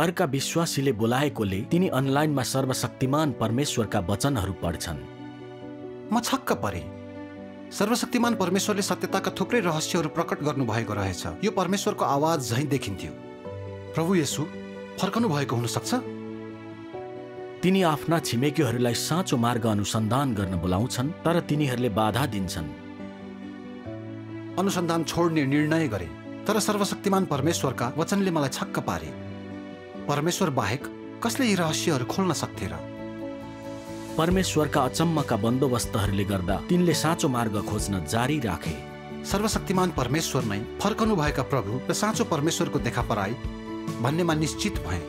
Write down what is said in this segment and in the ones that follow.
अर्का विश्वासीले बोलाएकोले तिनी अनलाइनमा सर्वशक्तिमान परमेश्वरका वचनहरू पढ्छन् म छक्क परे सर्वशक्तिमान परमेश्वरले सत्यताका थुप्रै रहस्यहरू प्रकट गर्नुभएको रहेछ यो परमेश्वरको आवाज झैँ देखिन्थ्यो प्रभु यसु फर्कनु भएको हुनसक्छ तिनी आफ्ना छिमेकीहरूलाई साँचो मार्ग अनुसन्धान गर्न बोलाउँछन् तर तिनीहरूले बाधा दिन्छन् अनुसन्धान छोड्ने निर्णय गरे तर सर्वशक्तिमान परमेश्वरका वचनले मलाई छक्क पारे परमेश्वर बाहेक कसले यी रहस्यहरू खोल्न सक्थे र परमेश्वरका अचम्मका बन्दोबस्तहरूले गर्दा तिनले साँचो मार्ग खोज्न जारी राखे सर्वशक्तिमान परमेश्वर नै फर्कनु भएका प्रभु र साँचो परमेश्वरको देखा पराए भन्नेमा निश्चित भए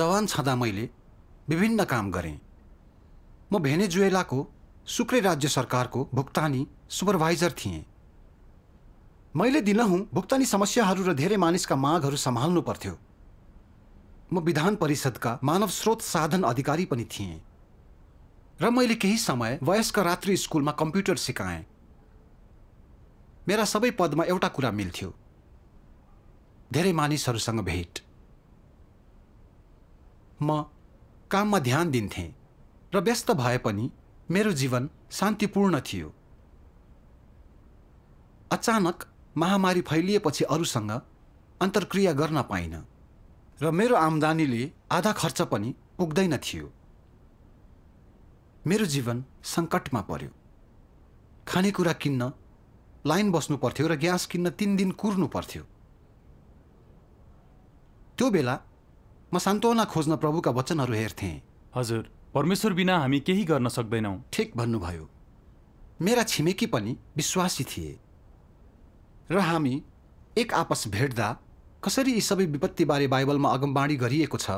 जवान छँदा मैले विभिन्न काम गरेँ म भेनेजुएलाको सुक्रे राज्य सरकारको भुक्तानी सुपरभाइजर थिएँ मैले दिनहुँ भुक्तानी समस्याहरू र धेरै मानिसका मागहरू सम्हाल्नु पर्थ्यो म विधान परिषदका मानव स्रोत साधन अधिकारी पनि थिएँ र मैले केही समय वयस्क रात्रि स्कुलमा कम्प्युटर सिकाएँ मेरा सबै पदमा एउटा कुरा मिल्थ्यो धेरै मानिसहरूसँग भेट म काममा ध्यान दिन्थेँ र व्यस्त भए पनि मेरो जीवन शान्तिपूर्ण थियो अचानक महामारी फैलिएपछि अरूसँग अन्तर्क्रिया गर्न पाइन र मेरो आम्दानीले आधा खर्च पनि पुग्दैन थियो मेरो जीवन सङ्कटमा पर्यो खानेकुरा किन्न लाइन बस्नु पर्थ्यो र ग्यास किन्न तिन दिन कुर्नु पर्थ्यो त्यो बेला म सान्त्वना खोज्न प्रभुका वचनहरू हेर्थेँ हजुर परमेश्वर बिना हामी केही गर्न सक्दैनौँ ठिक भन्नुभयो मेरा छिमेकी पनि विश्वासी थिए र हामी एक आपस भेट्दा कसरी यी सबै विपत्तिबारे बाइबलमा अगमबाणी गरिएको छ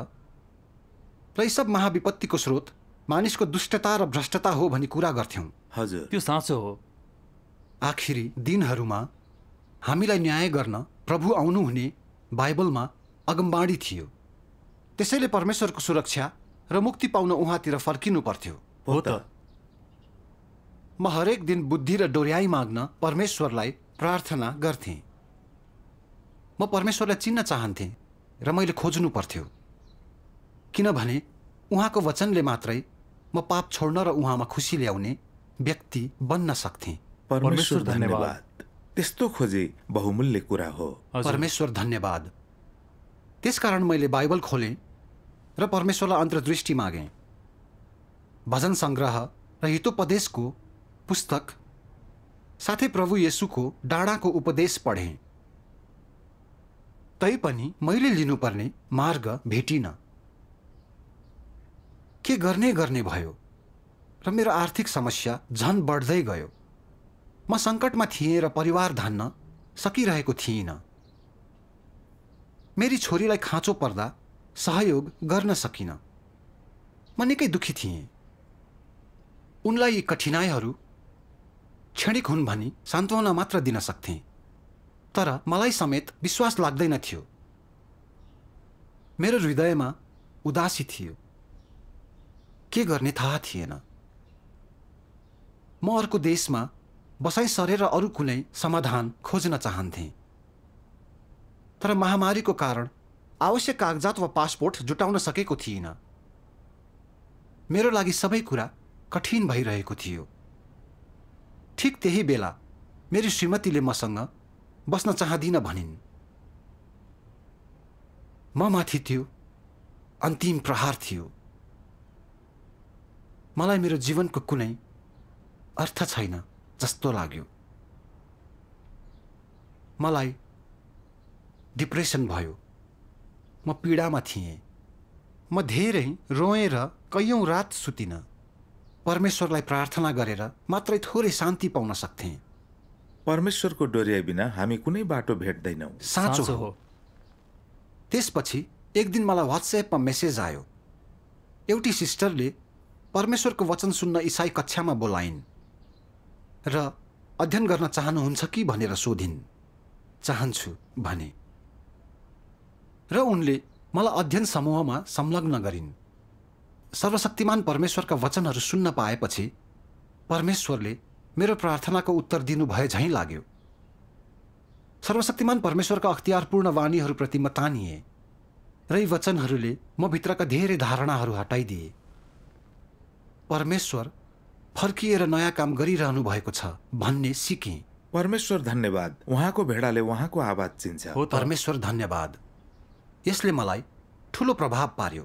र यी सब महाविपत्तिको स्रोत मानिसको दुष्टता र भ्रष्टता हो भनी कुरा गर्थ्यौँ हजुर त्यो साँचो हो आखिरी दिनहरूमा हामीलाई न्याय गर्न प्रभु आउनुहुने बाइबलमा अगमबाणी थियो त्यसैले परमेश्वरको सुरक्षा र मुक्ति पाउन उहाँतिर फर्किनु पर्थ्यो हो त म हरेक दिन बुद्धि र डोर्याई माग्न परमेश्वरलाई प्रार्थना गर्थेँ म परमेश्वरलाई चिन्न चाहन्थेँ र मैले खोज्नु पर्थ्यो किनभने उहाँको वचनले मात्रै म पाप छोड्न र उहाँमा खुसी ल्याउने व्यक्ति बन्न सक्थेँ परमेश्वर धन्यवाद त्यस्तो खोजे बहुमूल्य कुरा हो परमेश्वर धन्यवाद त्यसकारण मैले बाइबल खोलेँ र परमेश्वरलाई अन्तर्दृष्टि मागे भजन सङ्ग्रह र हितोपदेशको पुस्तक साथै प्रभु येसुको डाँडाको उपदेश पढेँ तैपनि मैले लिनुपर्ने मार्ग भेटिनँ के गर्ने गर्ने भयो र मेरो आर्थिक समस्या झन बढ्दै गयो म सङ्कटमा थिएँ र परिवार धान्न सकिरहेको थिइनँ मेरी छोरीलाई खाँचो पर्दा सहयोग गर्न सकिनँ म निकै दुःखी थिएँ उनलाई यी कठिनाइहरू क्षणिक हुन् भनी सान्त्वना मात्र दिन सक्थेँ तर मलाई समेत विश्वास लाग्दैन थियो मेरो हृदयमा उदासी थियो के गर्ने थाहा थिएन म अर्को देशमा बसाइ सरेर अरू कुनै समाधान खोज्न चाहन्थेँ तर महामारीको कारण आवश्यक कागजात वा पासपोर्ट जुटाउन सकेको थिइनँ मेरो लागि सबै कुरा कठिन भइरहेको थियो ठिक त्यही बेला मेरी श्रीमतीले मसँग बस्न चाहदिन भनिन् म माथि थियो अन्तिम प्रहार थियो मलाई मेरो जीवनको कुनै अर्थ छैन जस्तो लाग्यो मलाई डिप्रेसन भयो म पीडामा थिएँ म धेरै रोएँ र कैयौँ रात सुतिनँ परमेश्वरलाई प्रार्थना गरेर मात्रै थोरै शान्ति पाउन सक्थेँ परमेश्वरको डोर्या बिना हामी कुनै बाटो भेट्दैनौँ साँचो हो त्यसपछि एक दिन मलाई वाट्सएपमा मेसेज आयो एउटी सिस्टरले परमेश्वरको वचन सुन्न इसाई कक्षामा बोलाइन् र अध्ययन गर्न चाहनुहुन्छ कि भनेर सोधिन् चाहन्छु भने र उनले मलाई अध्ययन समूहमा संलग्न गरिन् सर्वशक्तिमान परमेश्वरका वचनहरू सुन्न पाएपछि परमेश्वरले मेरो प्रार्थनाको उत्तर दिनुभए झैँ लाग्यो सर्वशक्तिमान परमेश्वरका अख्तियारपूर्ण वाणीहरूप्रति म तानिएँ र यी वचनहरूले म भित्रका धेरै धारणाहरू हटाइदिए परमेश्वर फर्किएर नयाँ काम गरिरहनु भएको छ भन्ने सिकेँ परमेश्वर धन्यवाद उहाँको भेडाले उहाँको आवाज चिन्छ हो परमेश्वर धन्यवाद यसले मलाई ठुलो प्रभाव पार्यो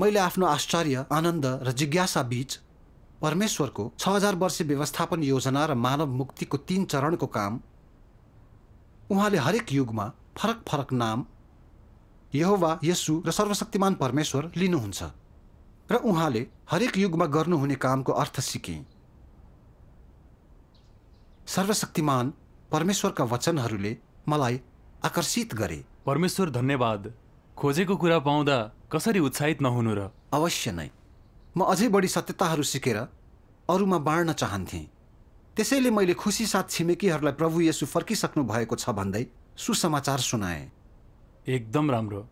मैले आफ्नो आश्चर्य आनन्द र जिज्ञासा बीच परमेश्वरको छ हजार वर्ष व्यवस्थापन योजना र मानव मुक्तिको तीन चरणको काम उहाँले हरेक युगमा फरक फरक नाम यहोवा यसु र सर्वशक्तिमान परमेश्वर लिनुहुन्छ र उहाँले हरेक युगमा गर्नुहुने कामको अर्थ सिके सर्वशक्तिमान परमेश्वरका वचनहरूले मलाई आकर्षित गरे परमेश्वर धन्यवाद खोजेको कुरा पाउँदा कसरी उत्साहित नहुनु र अवश्य नै म अझै बढी सत्यताहरू सिकेर अरूमा बाँड्न चाहन्थेँ त्यसैले मैले खुसी साथ छिमेकीहरूलाई प्रभु यसु फर्किसक्नु भएको छ भन्दै सुसमाचार सुनाएँ एकदम राम्रो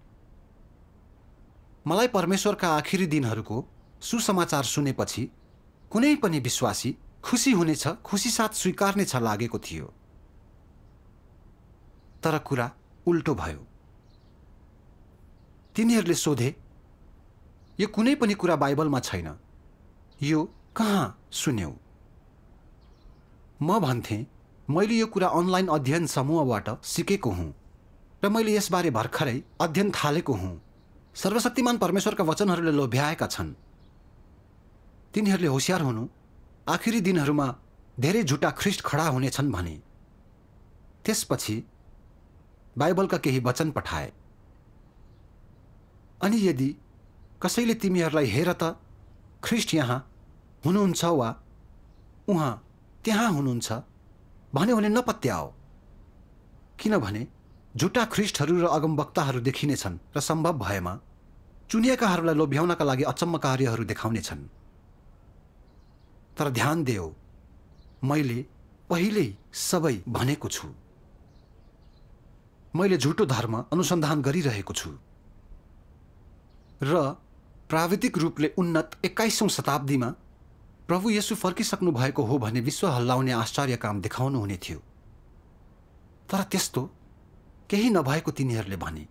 मलाई परमेश्वरका आखिरी दिनहरूको सुसमाचार सुनेपछि कुनै पनि विश्वासी खुसी हुनेछ खुसी साथ स्वीकार्नेछ लागेको थियो तर कुरा उल्टो भयो तिनीहरूले सोधे यो कुनै पनि कुरा बाइबलमा छैन यो कहाँ सुन्यौ म भन्थेँ मैले यो कुरा अनलाइन अध्ययन समूहबाट सिकेको हुँ र मैले यसबारे भर्खरै अध्ययन थालेको हुँ सर्वशक्तिमान परमेश्वरका वचनहरूले लोभ्याएका छन् तिनीहरूले होसियार हुनु आखिरी दिनहरूमा धेरै झुटा ख्रिस्ट खडा हुनेछन् भने त्यसपछि बाइबलका केही वचन पठाए अनि यदि कसैले तिमीहरूलाई हेर त ख्रिस्ट यहाँ हुनुहुन्छ वा उहाँ त्यहाँ हुनुहुन्छ भन्यो भने नपत्याओ किनभने झुटा ख्रिस्टहरू र अगमवक्ताहरू देखिनेछन् र सम्भव भएमा चुनिएकाहरूलाई लोभ्याउनका लागि अचम्म कार्यहरू देखाउनेछन् तर ध्यान देऊ मैले पहिल्यै सबै भनेको छु मैले झुटो धर्म अनुसन्धान गरिरहेको छु र प्राविधिक रूपले उन्नत एक्काइसौँ शताब्दीमा प्रभु यसु फर्किसक्नु भएको हो भने विश्व हल्लाउने आश्चर्य काम देखाउनु हुने थियो तर त्यस्तो केही नभएको तिनीहरूले भने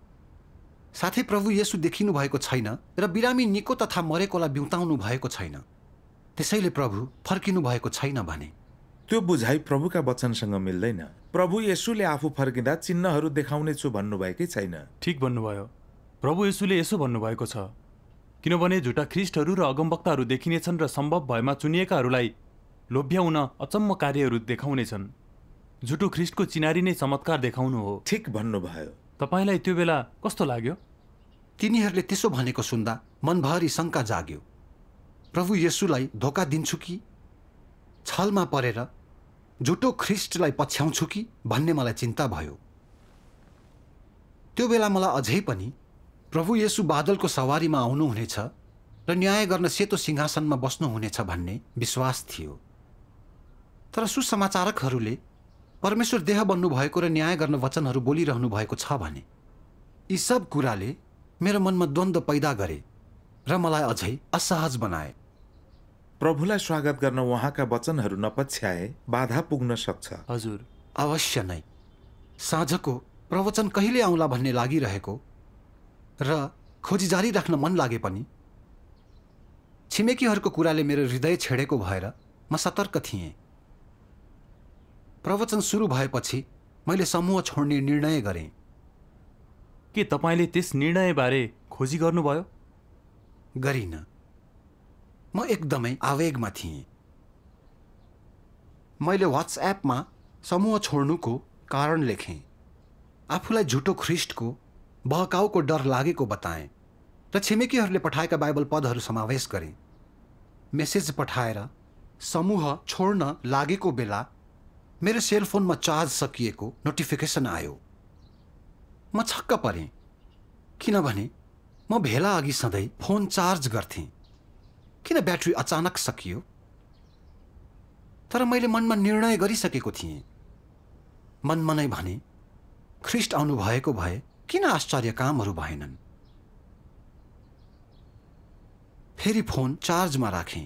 साथै प्रभु यसु देखिनु भएको छैन र बिरामी निको तथा मरेकोलाई बिउताउनु भएको छैन त्यसैले प्रभु फर्किनु भएको छैन भने त्यो बुझाइ प्रभुका वचनसँग मिल्दैन प्रभु यसुले आफू फर्किँदा चिन्हहरू देखाउनेछु भन्नुभएकै छैन ठिक भन्नुभयो प्रभु यसुले यसो भन्नुभएको छ किनभने झुटा ख्रिस्टहरू र अगमवक्ताहरू देखिनेछन् र सम्भव भएमा चुनिएकाहरूलाई लोभ्याउन अचम्म कार्यहरू देखाउनेछन् झुटो ख्रिस्टको चिनारी नै चमत्कार देखाउनु हो ठिक भन्नुभयो तपाईँलाई त्यो बेला कस्तो लाग्यो तिनीहरूले त्यसो भनेको सुन्दा मनभरि शङ्का जाग्यो प्रभु येसुलाई धोका दिन्छु कि छलमा परेर झुटो ख्रिस्टलाई पछ्याउँछु कि भन्ने मलाई चिन्ता भयो त्यो बेला मलाई अझै पनि प्रभु येसु बादलको सवारीमा आउनुहुनेछ र न्याय गर्न सेतो सिंहासनमा बस्नुहुनेछ भन्ने विश्वास थियो तर सुसमाचारकहरूले परमेश्वर देह बन्नुभएको र न्याय गर्न वचनहरू बोलिरहनु भएको छ भने यी सब कुराले मेरो मनमा द्वन्द्व पैदा गरे र मलाई अझै असहज बनाए प्रभुलाई स्वागत गर्न उहाँका वचनहरू नपछ्याए बाधा पुग्न सक्छ हजुर अवश्य नै साँझको प्रवचन कहिले आउला भन्ने लागिरहेको र खोजी जारी राख्न मन लागे पनि छिमेकीहरूको कुराले मेरो हृदय छेडेको भएर म सतर्क थिएँ प्रवचन सुरु भएपछि मैले समूह छोड्ने निर्णय गरेँ के तपाईँले त्यस निर्णयबारे खोजी गर्नुभयो गरिनँ म एकदमै आवेगमा थिएँ मैले वाट्सएपमा समूह छोड्नुको कारण लेखेँ आफूलाई झुटो ख्रिस्टको बहकाउको डर लागेको बताएँ र छिमेकीहरूले पठाएका बाइबल पदहरू समावेश गरेँ मेसेज पठाएर समूह छोड्न लागेको बेला मेरो सेलफोनमा चार्ज सकिएको नोटिफिकेसन आयो म छक्क परेँ किनभने म भेला अघि सधैँ फोन चार्ज गर्थेँ किन ब्याट्री अचानक सकियो तर मैले मनमा निर्णय गरिसकेको थिएँ मनमा नै भने ख्रिस्ट आउनुभएको भए किन आश्चर्य कामहरू भएनन् फेरि फोन चार्जमा राखेँ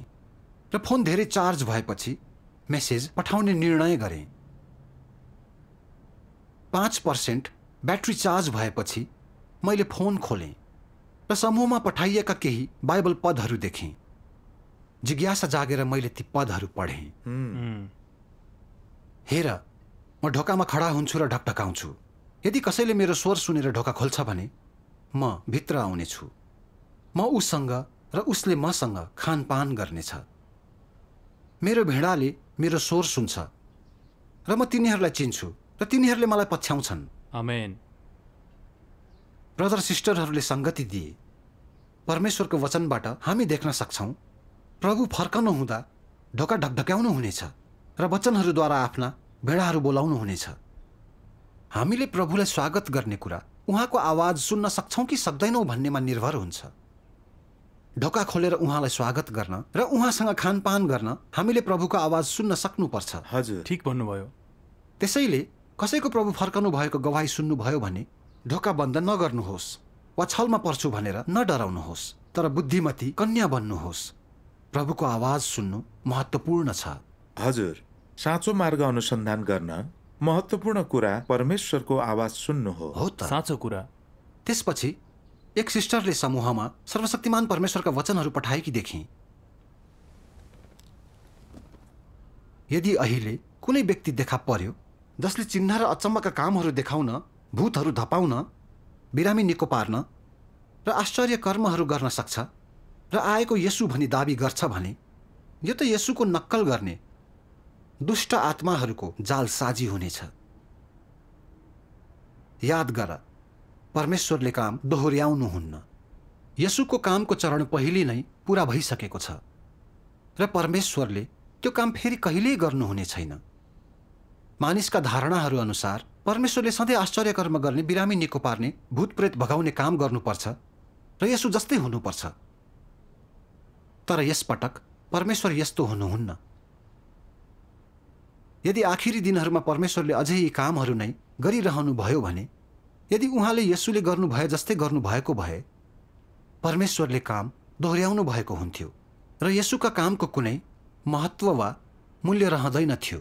र फोन धेरै चार्ज भएपछि मेसेज पठाउने निर्णय गरेँ पाँच पर्सेन्ट ब्याट्री चार्ज भएपछि मैले फोन खोलेँ र समूहमा पठाइएका केही बाइबल पदहरू देखेँ जिज्ञासा जागेर मैले ती पदहरू पढेँ हेर म ढोकामा खडा हुन्छु र ढकढकाउँछु यदि कसैले मेरो स्वर सुनेर ढोका खोल्छ भने म भित्र आउनेछु म उसँग र उसले मसँग खानपान गर्नेछ मेरो भेडाले मेरो स्वर सुन्छ र म तिनीहरूलाई चिन्छु र तिनीहरूले मलाई पछ्याउँछन् अमेन ब्रदर सिस्टरहरूले सङ्गति दिए परमेश्वरको वचनबाट हामी देख्न सक्छौँ प्रभु फर्कनु हुँदा ढोका ढकढक्याउनु हुनेछ र वचनहरूद्वारा आफ्ना भेडाहरू बोलाउनु हुनेछ हामीले प्रभुलाई स्वागत गर्ने कुरा उहाँको आवाज सुन्न सक्छौँ कि सक्दैनौँ भन्नेमा निर्भर हुन्छ ढोका खोलेर उहाँलाई स्वागत गर्न र उहाँसँग खानपान गर्न हामीले प्रभुको आवाज सुन्न सक्नुपर्छ हजुर ठिक भन्नुभयो त्यसैले कसैको प्रभु फर्कनु भएको गवाई सुन्नुभयो भने ढोका बन्द नगर्नुहोस् वा छलमा पर्छु भनेर नडराउनुहोस् तर बुद्धिमती कन्या बन्नुहोस् प्रभुको आवाज सुन्नु महत्त्वपूर्ण छ हजुर साँचो मार्ग अनुसन्धान गर्न महत्त्वपूर्ण कुरा परमेश्वरको आवाज सुन्नु हो हो त साँचो कुरा त्यसपछि एक सिस्टरले समूहमा सर्वशक्तिमान परमेश्वरका वचनहरू पठाएकी देखेँ यदि अहिले कुनै व्यक्ति देखा पर्यो जसले चिन्ह र अचम्मका कामहरू देखाउन भूतहरू धपाउन बिरामी निको पार्न र आश्चर्य कर्महरू गर्न सक्छ र आएको यसु भनी दावी गर्छ भने यो त यसुको नक्कल गर्ने दुष्ट आत्माहरूको जालसाजी हुनेछ याद गर परमेश्वरले काम दोहोऱ्याउनुहुन्न यसुको कामको चरण पहिले नै पुरा भइसकेको छ र परमेश्वरले त्यो काम फेरि कहिल्यै गर्नुहुने छैन मानिसका धारणाहरू अनुसार परमेश्वरले सधैँ आश्चर्यकर्म गर्ने बिरामी निको पार्ने भूतप्रेत भगाउने काम गर्नुपर्छ र यसो जस्तै हुनुपर्छ तर यसपटक परमेश्वर यस्तो हुनुहुन्न यदि आखिरी दिनहरूमा परमेश्वरले अझै यी कामहरू नै गरिरहनु भयो भने यदि उहाँले यसुले भए जस्तै गर्नुभएको भए परमेश्वरले काम दोहोऱ्याउनु भएको हुन्थ्यो र यसुका कामको कुनै महत्त्व वा मूल्य रहँदैन थियो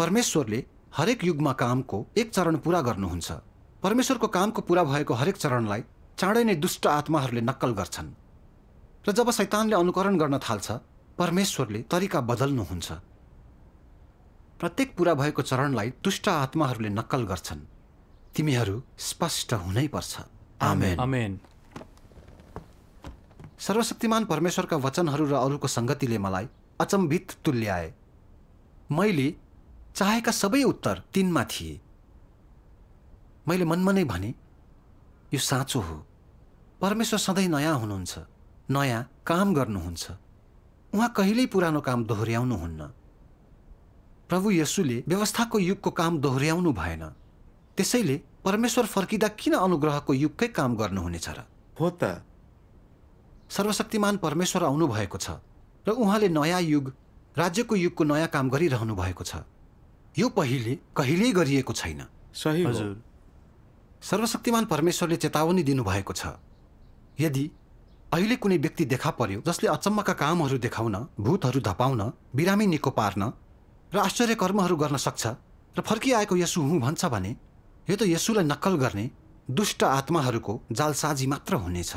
परमेश्वरले हरेक युगमा कामको एक चरण पुरा गर्नुहुन्छ परमेश्वरको कामको पुरा भएको हरेक चरणलाई चाँडै नै दुष्ट आत्माहरूले नक्कल गर्छन् र जब शैतानले अनुकरण गर्न थाल्छ परमेश्वरले तरिका बदल्नुहुन्छ प्रत्येक पुरा भएको चरणलाई दुष्ट आत्माहरूले नक्कल गर्छन् तिमीहरू स्पष्ट हुनै पर्छ सर्वशक्तिमान परमेश्वरका वचनहरू र अरूको सङ्गतिले मलाई अचम्भित तुल्याए मैले चाहेका सबै उत्तर तिनमा थिए मैले मनमा नै भने यो साँचो हो परमेश्वर सधैँ नयाँ हुनुहुन्छ नयाँ काम गर्नुहुन्छ उहाँ कहिल्यै पुरानो काम दोहोऱ्याउनुहुन्न प्रभु यसुले व्यवस्थाको युगको काम दोहोऱ्याउनु भएन त्यसैले परमेश्वर फर्किँदा किन अनुग्रहको युगकै काम गर्नुहुनेछ र हो त सर्वशक्तिमान परमेश्वर आउनुभएको छ र उहाँले नयाँ युग राज्यको युगको नयाँ काम गरिरहनु भएको छ यो पहिले कहिल्यै गरिएको छैन सही हजुर सर्वशक्तिमान परमेश्वरले चेतावनी दिनुभएको छ यदि अहिले कुनै व्यक्ति देखा पर्यो जसले अचम्मका कामहरू देखाउन भूतहरू धपाउन बिरामी निको पार्न र आश्चर्य कर्महरू गर्न सक्छ र फर्किआएको यसु हुँ भन्छ भने यो त यसुलाई नक्कल गर्ने दुष्ट आत्माहरूको जालसाजी मात्र हुनेछ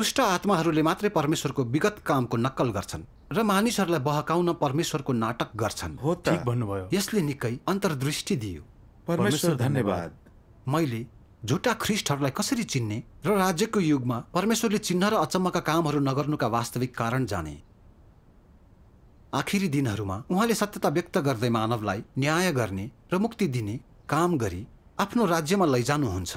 दुष्ट आत्माहरूले मात्रै परमेश्वरको विगत कामको नक्कल गर्छन् र मानिसहरूलाई बहकाउन परमेश्वरको नाटक गर्छन् हो भन्नुभयो यसले निकै अन्तर्दृष्टि दियो परमेश्वर धन्यवाद मैले झुटा ख्रिस्टहरूलाई कसरी चिन्ने र राज्यको युगमा परमेश्वरले चिन्ह र अचम्मका कामहरू नगर्नुका वास्तविक कारण जाने आखिरी दिनहरूमा उहाँले सत्यता व्यक्त गर्दै मानवलाई न्याय गर्ने र मुक्ति दिने काम गरी आफ्नो राज्यमा लैजानुहुन्छ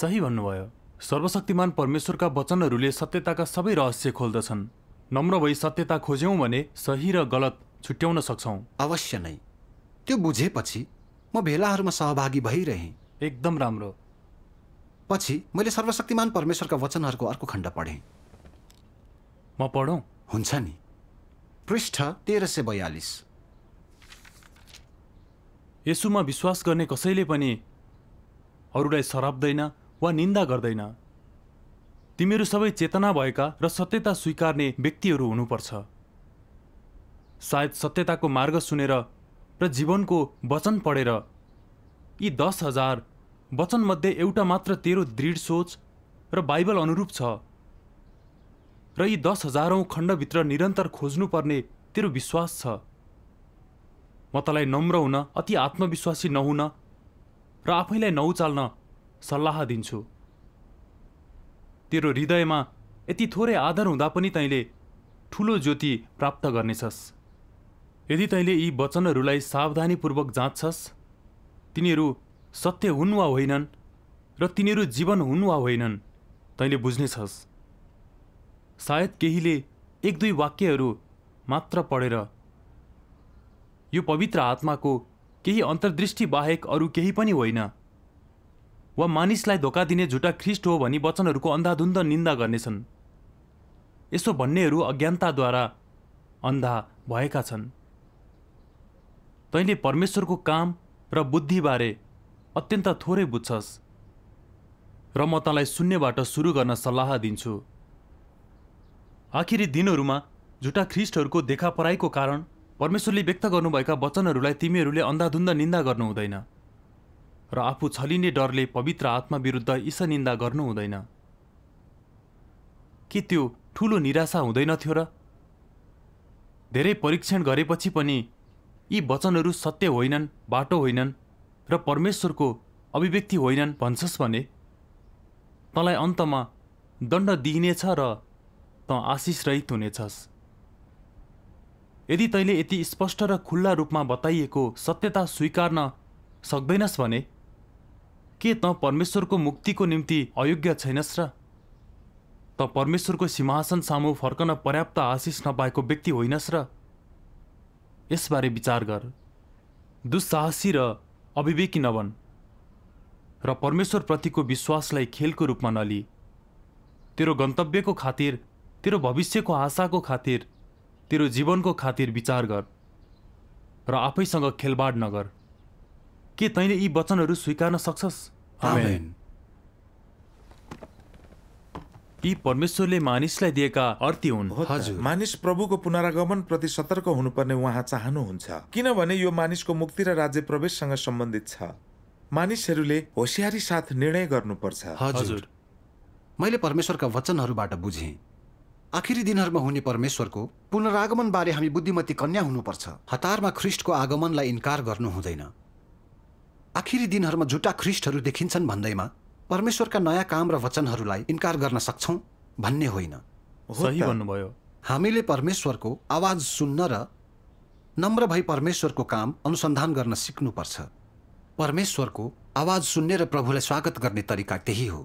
सही भन्नुभयो सर्वशक्तिमान परमेश्वरका वचनहरूले सत्यताका सबै रहस्य खोल्दछन् नम्र भई सत्यता खोज्यौँ भने सही र गलत छुट्याउन सक्छौँ अवश्य नै त्यो बुझेपछि म भेलाहरूमा सहभागी भइरहेँ एकदम राम्रो पछि मैले सर्वशक्तिमान परमेश्वरका वचनहरूको अर्को खण्ड पढेँ म पढौँ हुन्छ नि पृष्ठ तेह्र सय बयालिस यसुमा विश्वास गर्ने कसैले पनि अरूलाई सराप्दैन वा निन्दा गर्दैन तिमीहरू सबै चेतना भएका र सत्यता स्वीकार्ने व्यक्तिहरू हुनुपर्छ सायद सत्यताको मार्ग सुनेर र जीवनको वचन पढेर यी दस हजार वचनमध्ये एउटा मात्र तेरो दृढ सोच र बाइबल अनुरूप छ र यी दस हजारौँ खण्डभित्र निरन्तर खोज्नुपर्ने तेरो विश्वास छ म तँलाई नम्र हुन अति आत्मविश्वासी नहुन र आफैलाई नउचाल्न सल्लाह दिन्छु तेरो हृदयमा यति थोरै आदर हुँदा पनि तैँले ठुलो ज्योति प्राप्त गर्नेछस् यदि तैँले यी वचनहरूलाई सावधानीपूर्वक जाँच्छस् तिनीहरू सत्य हुन् वा होइनन् र तिनीहरू जीवन हुन् वा होइनन् तैँले बुझ्नेछस् सायद केहीले एक दुई वाक्यहरू मात्र पढेर यो पवित्र आत्माको केही अन्तर्दृष्टि बाहेक अरू केही पनि होइन वा मानिसलाई धोका दिने झुटा ख्रिस्ट हो भनी वचनहरूको अन्धाधुन्ध निन्दा गर्नेछन् यसो भन्नेहरू अज्ञानताद्वारा अन्धा भएका छन् तैँले परमेश्वरको काम र बुद्धिबारे अत्यन्त थोरै बुझ्छस् र म तँलाई शून्यबाट सुरु गर्न सल्लाह दिन्छु आखिरी दिनहरूमा झुटा ख्रिस्टहरूको देखापराईको कारण परमेश्वरले व्यक्त गर्नुभएका वचनहरूलाई तिमीहरूले अन्धाधुन्ध निन्दा गर्नु हुँदैन र आफू छलिने डरले पवित्र आत्मा आत्माविरुद्ध निन्दा गर्नु हुँदैन के त्यो ठुलो निराशा हुँदैन थियो र धेरै परीक्षण गरेपछि पनि यी वचनहरू सत्य होइनन् बाटो होइनन् र परमेश्वरको अभिव्यक्ति होइनन् भन्छस् भने तँलाई अन्तमा दण्ड दिइनेछ र त आशिषरहित हुनेछस् यदि तैँले यति स्पष्ट र खुल्ला रूपमा बताइएको सत्यता स्वीकार्न सक्दैनस् भने के त परमेश्वरको मुक्तिको निम्ति अयोग्य छैनस् र त परमेश्वरको सिंहासन सामु फर्कन पर्याप्त आशिष नपाएको व्यक्ति होइनस् र यसबारे विचार गर दुस्साहसी र अभिवेकी नबन् र परमेश्वरप्रतिको विश्वासलाई खेलको रूपमा नलि तेरो गन्तव्यको खातिर तेरो भविष्यको आशाको खातिर तेरो जीवनको खातिर विचार गर र आफैसँग खेलबाड नगर के तैँले यी वचनहरू स्वीकार्न सक्छस् ती परमेश्वरले मानिसलाई दिएका अर्थी हुन् हजुर मानिस प्रभुको पुनरागमन प्रति सतर्क हुनुपर्ने उहाँ चाहनुहुन्छ किनभने यो मानिसको मुक्ति र राज्य प्रवेशसँग सम्बन्धित छ मानिसहरूले होसियारी साथ निर्णय गर्नुपर्छ हजुर मैले परमेश्वरका वचनहरूबाट बुझेँ आखिरी दिनहरूमा हुने परमेश्वरको पुनरागमन बारे हामी बुद्धिमती कन्या हुनुपर्छ हतारमा ख्रिस्टको आगमनलाई इन्कार गर्नु हुँदैन आखिरी दिनहरूमा झुटा ख्रिस्टहरू देखिन्छन् भन्दैमा परमेश्वरका नयाँ काम र वचनहरूलाई इन्कार गर्न सक्छौँ भन्ने होइन सही भन्नुभयो हामीले परमेश्वरको आवाज सुन्न र नम्र भई परमेश्वरको काम अनुसन्धान गर्न सिक्नुपर्छ परमेश्वरको आवाज सुन्ने र प्रभुलाई स्वागत गर्ने तरिका त्यही हो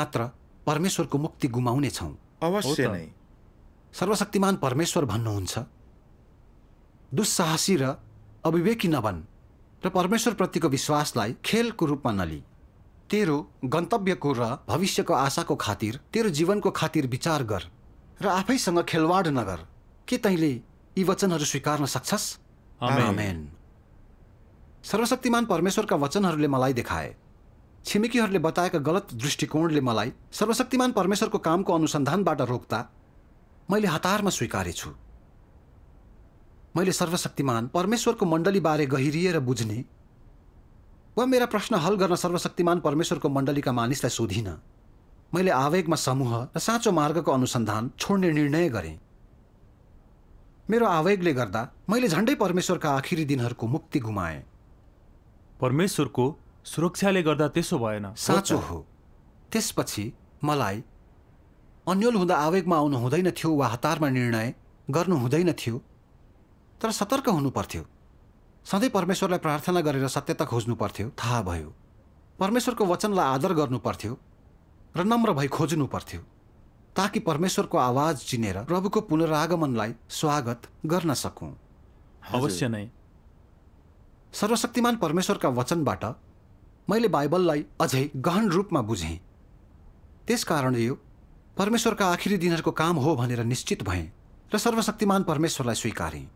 नत्र परमेश्वरको मुक्ति गुमाउने गुमाउनेछौँ अवश्य नै सर्वशक्तिमान परमेश्वर भन्नुहुन्छ दुस्साहसी र अविवेकी नबन र परमेश्वरप्रतिको विश्वासलाई खेलको रूपमा नलि तेरो गन्तव्यको र भविष्यको आशाको खातिर तेरो जीवनको खातिर विचार गर र आफैसँग खेलवाड नगर के तैँले यी वचनहरू स्वीकार्न सक्छस् सर्वशक्तिमान परमेश्वरका वचनहरूले मलाई देखाए छिमेकीहरूले बताएका गलत दृष्टिकोणले मलाई सर्वशक्तिमान परमेश्वरको कामको अनुसन्धानबाट रोक्दा मैले हतारमा स्वीकारेछु मैले सर्वशक्तिमान परमेश्वरको मण्डलीबारे गहिरिएर बुझ्ने वा मेरा प्रश्न हल गर्न सर्वशक्तिमान परमेश्वरको मण्डलीका मानिसलाई सोधिनँ मैले आवेगमा समूह र साँचो मार्गको अनुसन्धान छोड्ने निर्णय गरेँ मेरो आवेगले गर्दा मैले झन्डै परमेश्वरका आखिरी दिनहरूको मुक्ति गुमाएँ परमेश्वरको सुरक्षाले गर्दा त्यसो भएन साँचो हो त्यसपछि मलाई अन्यल हुँदा आवेगमा आउनु हुँदैन थियो वा हतारमा निर्णय गर्नु हुँदैन थियो तर सतर्क हुनु पर्थ्यो सधैँ परमेश्वरलाई प्रार्थना गरेर सत्यता खोज्नु पर्थ्यो थाहा भयो परमेश्वरको वचनलाई आदर गर्नु पर्थ्यो र नम्र भई खोज्नु पर्थ्यो ताकि परमेश्वरको आवाज चिनेर प्रभुको पुनरागमनलाई स्वागत गर्न सकौँ अवश्य नै सर्वशक्तिमान परमेश्वरका वचनबाट मैले बाइबललाई अझै गहन रूपमा बुझेँ त्यसकारण यो परमेश्वरका आखिरी दिनहरूको काम हो भनेर निश्चित भएँ र सर्वशक्तिमान परमेश्वरलाई स्वीकारेँ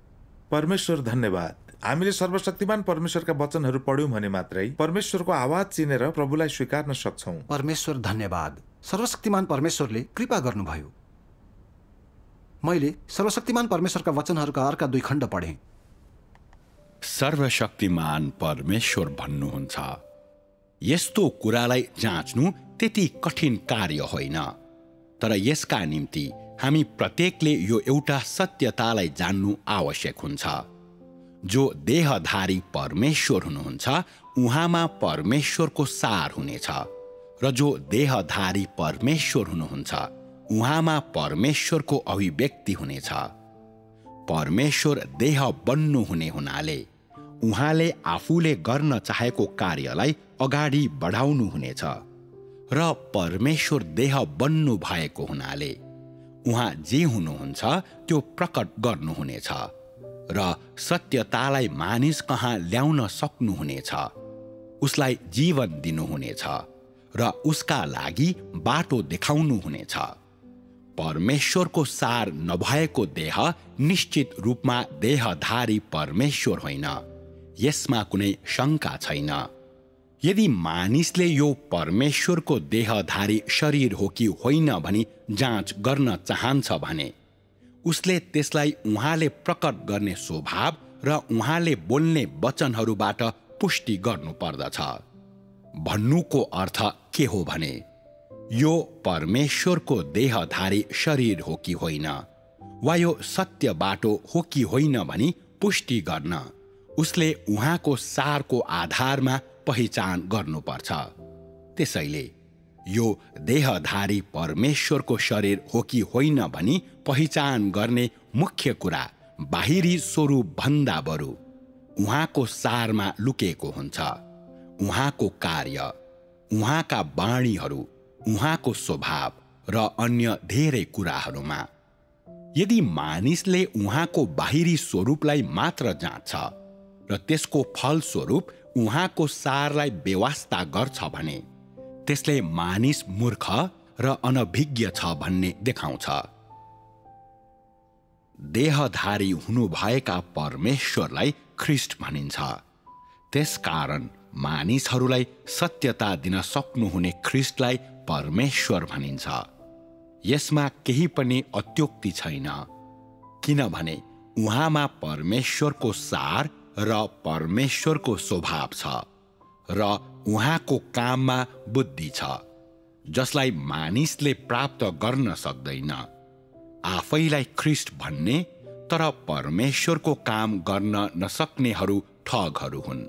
परमेश्वर धन्यवाद हामीले सर्वशक्तिमान परमेश्वरका वचनहरू पढ्यौँ भने मात्रै परमेश्वरको आवाज चिनेर प्रभुलाई स्वीकार्न सक्छौ परमेश्वर धन्यवाद सर्वशक्तिमान परमेश्वरले कृपा गर्नुभयो मैले सर्वशक्तिमान परमेश्वरका वचनहरूका अर्का दुई खण्ड पढेँ सर्वशक्तिमान परमेश्वर भन्नुहुन्छ यस्तो कुरालाई जाँच्नु त्यति कठिन कार्य होइन तर यसका निम्ति हामी प्रत्येकले यो एउटा सत्यतालाई जान्नु आवश्यक हुन्छ जो देहधारी परमेश्वर हुनुहुन्छ उहाँमा परमेश्वरको सार हुनेछ र जो देहधारी परमेश्वर हुनुहुन्छ उहाँमा परमेश्वरको अभिव्यक्ति हुनेछ परमेश्वर देह बन्नु हुने हुनाले उहाँले आफूले गर्न चाहेको कार्यलाई अगाडि बढाउनु हुनेछ र परमेश्वर देह बन्नु भएको हुनाले उहाँ जे हुनुहुन्छ त्यो प्रकट गर्नुहुनेछ र सत्यतालाई मानिस कहाँ ल्याउन सक्नुहुनेछ उसलाई जीवन दिनुहुनेछ र उसका लागि बाटो देखाउनुहुनेछ परमेश्वरको सार नभएको देह निश्चित रूपमा देहधारी परमेश्वर होइन यसमा कुनै शङ्का छैन यदि मानिसले यो परमेश्वरको देहधारी शरीर हो कि होइन भनी जाँच गर्न चाहन्छ भने उसले त्यसलाई उहाँले प्रकट गर्ने स्वभाव र उहाँले बोल्ने वचनहरूबाट पुष्टि गर्नुपर्दछ भन्नुको अर्थ के हो भने यो परमेश्वरको देहधारी शरीर हो कि होइन वा यो सत्य बाटो हो कि होइन भनी पुष्टि गर्न उसले उहाँको सारको आधारमा पहिचान गर्नुपर्छ त्यसैले यो देहधारी परमेश्वरको शरीर हो कि होइन भनी पहिचान गर्ने मुख्य कुरा बाहिरी स्वरूप भन्दा बरु उहाँको सारमा लुकेको हुन्छ उहाँको कार्य उहाँका वाणीहरू उहाँको स्वभाव र अन्य धेरै कुराहरूमा यदि मानिसले उहाँको बाहिरी स्वरूपलाई मात्र जाँच्छ र त्यसको फलस्वरूप उहाँको सारलाई व्यवस्था गर्छ भने त्यसले मानिस मूर्ख र अनभिज्ञ छ भन्ने देखाउँछ देहधारी हुनुभएका परमेश्वरलाई ख्रिस्ट भनिन्छ त्यसकारण मानिसहरूलाई सत्यता दिन सक्नुहुने ख्रिस्टलाई परमेश्वर भनिन्छ यसमा केही पनि अत्युक्ति छैन किनभने उहाँमा परमेश्वरको सार र परमेश्वरको स्वभाव छ र उहाँको काममा बुद्धि छ जसलाई मानिसले प्राप्त गर्न सक्दैन आफैलाई ख्रिस्ट भन्ने तर परमेश्वरको काम गर्न नसक्नेहरू ठगहरू हुन्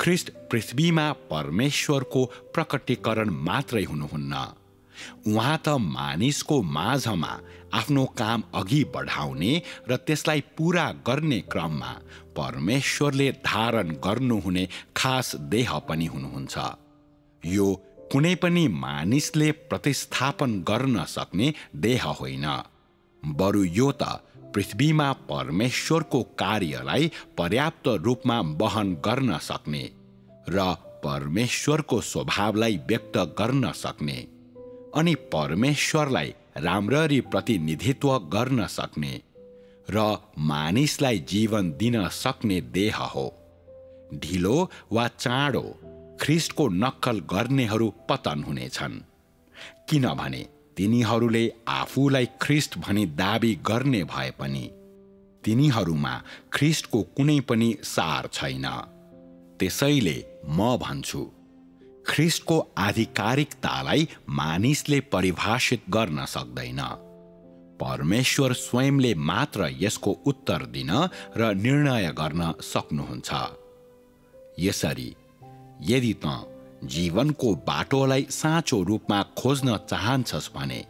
ख्रिस्ट पृथ्वीमा परमेश्वरको प्रकटीकरण मात्रै हुनुहुन्न उहाँ त मानिसको माझमा आफ्नो काम अघि बढाउने र त्यसलाई पुरा गर्ने क्रममा परमेश्वरले धारण गर्नुहुने खास देह पनि हुनुहुन्छ यो कुनै पनि मानिसले प्रतिस्थापन गर्न सक्ने देह होइन बरु यो त पृथ्वीमा परमेश्वरको कार्यलाई पर्याप्त रूपमा वहन गर्न सक्ने र परमेश्वरको स्वभावलाई व्यक्त गर्न सक्ने अनि परमेश्वरलाई राम्ररी प्रतिनिधित्व गर्न सक्ने र मानिसलाई जीवन दिन सक्ने देह हो ढिलो वा चाँडो ख्रिस्टको नक्कल गर्नेहरू पतन हुनेछन् किनभने तिनीहरूले आफूलाई ख्रिस्ट भनी दावी गर्ने भए पनि तिनीहरूमा ख्रिस्टको कुनै पनि सार छैन त्यसैले म भन्छु ख्रिस्टको आधिकारिकतालाई मानिसले परिभाषित गर्न सक्दैन परमेश्वर स्वयंले मात्र यसको उत्तर दिन र निर्णय गर्न सक्नुहुन्छ यसरी यदि त जीवनको बाटोलाई साँचो रूपमा खोज्न चाहन्छस् भने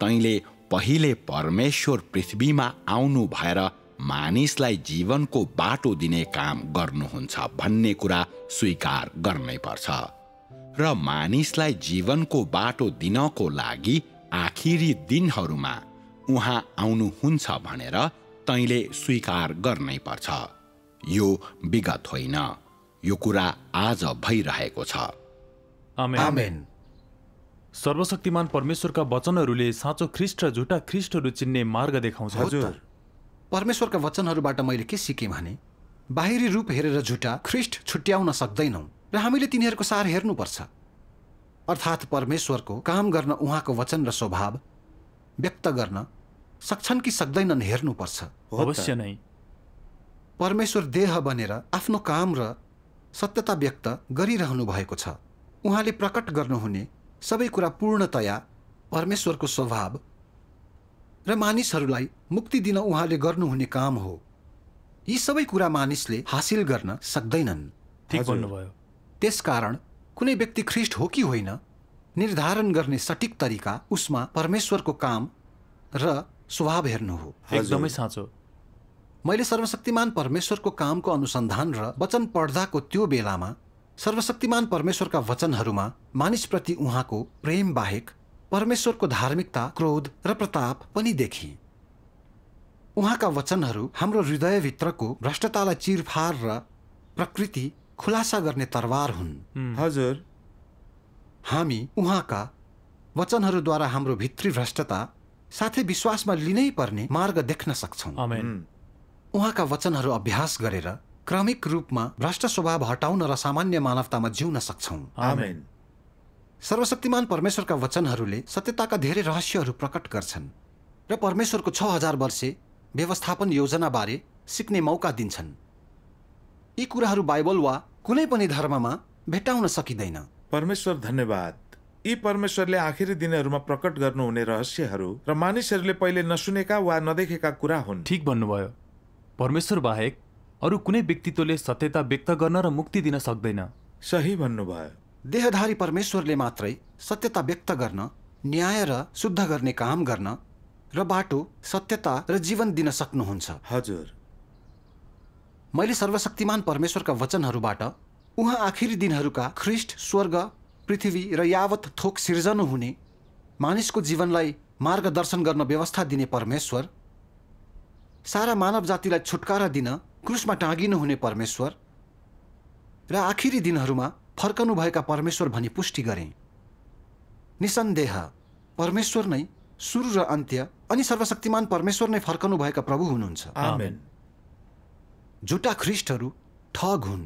तैँले पहिले परमेश्वर पृथ्वीमा आउनु भएर मानिसलाई जीवनको बाटो दिने काम गर्नुहुन्छ भन्ने कुरा स्वीकार गर्नैपर्छ पर्छ र मानिसलाई जीवनको बाटो दिनको लागि आखिरी दिनहरूमा उहाँ आउनुहुन्छ भनेर तैँले स्वीकार गर्नै पर्छ यो विगत होइन यो कुरा आज भइरहेको छ सर्वशक्तिमान परमेश्वरका वचनहरूले साँचो ख्रिष्ट झुटा ख्रिष्टहरू चिन्ने मार्ग देखाउँछ हजुर परमेश्वरका वचनहरूबाट मैले के सिकेँ भने बाहिरी रूप हेरेर झुटा ख्रिष्ट छुट्याउन सक्दैनौँ र हामीले तिनीहरूको सार हेर्नुपर्छ अर्थात् परमेश्वरको काम गर्न उहाँको वचन र स्वभाव व्यक्त गर्न सक्छन् कि सक्दैनन् हेर्नुपर्छ अवश्य नै परमेश्वर देह बनेर आफ्नो काम र सत्यता व्यक्त गरिरहनु भएको छ उहाँले प्रकट गर्नुहुने सबै कुरा पूर्णतया परमेश्वरको स्वभाव र मानिसहरूलाई मुक्ति दिन उहाँले गर्नुहुने काम हो यी सबै कुरा मानिसले हासिल गर्न सक्दैनन् ठिक भन्नुभयो त्यसकारण कुनै व्यक्ति ख्रिस्ट हो कि होइन निर्धारण गर्ने सठिक तरिका उसमा परमेश्वरको काम र स्वभाव हेर्नु हो एकदमै साँचो मैले सर्वशक्तिमान परमेश्वरको कामको अनुसन्धान र वचन पढ्दाको त्यो बेलामा सर्वशक्तिमान परमेश्वरका वचनहरूमा मानिसप्रति उहाँको प्रेम बाहेक परमेश्वरको धार्मिकता क्रोध र प्रताप पनि देखि उहाँका वचनहरू हाम्रो हृदयभित्रको भ्रष्टतालाई चिरफार र प्रकृति खुलासा गर्ने तरवार हुन् हजुर हामी उहाँका वचनहरूद्वारा हाम्रो भित्री भ्रष्टता साथै विश्वासमा लिनै पर्ने मार्ग देख्न सक्छौँ उहाँका वचनहरू अभ्यास गरेर क्रमिक रूपमा भ्रष्ट स्वभाव हटाउन र सामान्य मानवतामा जिउन सक्छौँ सर्वशक्तिमान परमेश्वरका वचनहरूले सत्यताका धेरै रहस्यहरू प्रकट गर्छन् र परमेश्वरको छ हजार वर्षे व्यवस्थापन योजनाबारे सिक्ने मौका दिन्छन् यी कुराहरू बाइबल वा कुनै पनि धर्ममा भेट्टाउन सकिँदैन परमेश्वर धन्यवाद यी परमेश्वरले आखिरी दिनहरूमा प्रकट गर्नुहुने रहस्यहरू र मानिसहरूले पहिले नसुनेका वा नदेखेका कुरा हुन् ठिक भन्नुभयो परमेश्वर बाहेक अरू कुनै व्यक्तित्वले सत्यता व्यक्त गर्न र मुक्ति दिन सक्दैन सही भन्नुभयो देहधारी परमेश्वरले मात्रै सत्यता व्यक्त गर्न न्याय र शुद्ध गर्ने काम गर्न र बाटो सत्यता र जीवन दिन सक्नुहुन्छ हजुर मैले सर्वशक्तिमान परमेश्वरका वचनहरूबाट उहाँ आखिरी दिनहरूका ख्रिस्ट स्वर्ग पृथ्वी र यावत थोक सिर्जनु हुने मानिसको जीवनलाई मार्गदर्शन गर्न व्यवस्था दिने परमेश्वर सारा मानव जातिलाई छुटकारा दिन क्रुसमा टाँगिनु हुने परमेश्वर र आखिरी दिनहरूमा फर्कनुभएका परमेश्वर भनी पुष्टि गरे निसन्देह परमेश्वर नै सुरु र अन्त्य अनि सर्वशक्तिमान परमेश्वर नै फर्कनुभएका प्रभु हुनुहुन्छ झुटा ख्रिस्टहरू ठग हुन्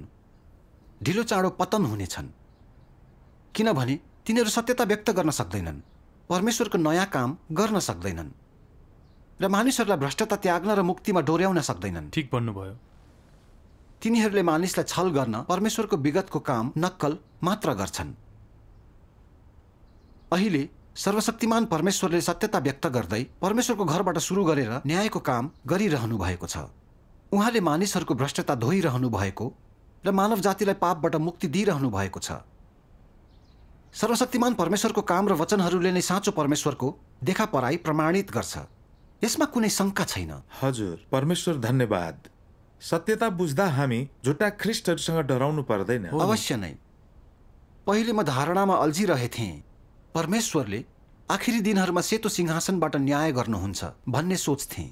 ढिलो चाँडो पतन हुनेछन् किनभने तिनीहरू सत्यता व्यक्त गर्न सक्दैनन् परमेश्वरको नयाँ काम गर्न सक्दैनन् र मानिसहरूलाई भ्रष्टता त्याग्न र मुक्तिमा डोर्याउन सक्दैनन् ठिक भन्नुभयो तिनीहरूले मानिसलाई छल गर्न परमेश्वरको विगतको काम नक्कल मात्र गर्छन् अहिले सर्वशक्तिमान परमेश्वरले सत्यता व्यक्त गर्दै परमेश्वरको घरबाट सुरु गरेर न्यायको काम गरिरहनु भएको छ उहाँले मानिसहरूको भ्रष्टता धोइरहनु भएको र मानव जातिलाई पापबाट मुक्ति दिइरहनु भएको छ सर्वशक्तिमान परमेश्वरको काम र वचनहरूले नै साँचो परमेश्वरको देखा पराई प्रमाणित गर्छ यसमा कुनै शङ्का छैन हजुर परमेश्वर धन्यवाद सत्यता बुझ्दा हामी झुटा ख्रिस्टहरूसँग डराउनु पर्दैन अवश्य नै पहिले म धारणामा अल्झिरहेथेँ परमेश्वरले आखिरी दिनहरूमा सेतो सिंहासनबाट न्याय गर्नुहुन्छ भन्ने सोच्थेँ